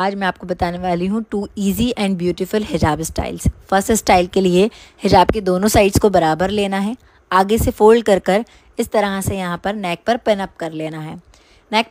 आज मैं आपको बताने वाली हूँ two easy and beautiful hijab styles first style के लिए हिजाब के दोनों साइड्स को बराबर लेना है आगे से फोल्ड कर कर इस तरह से यहाँ पर नेक पर पिनअप कर लेना है नेक पर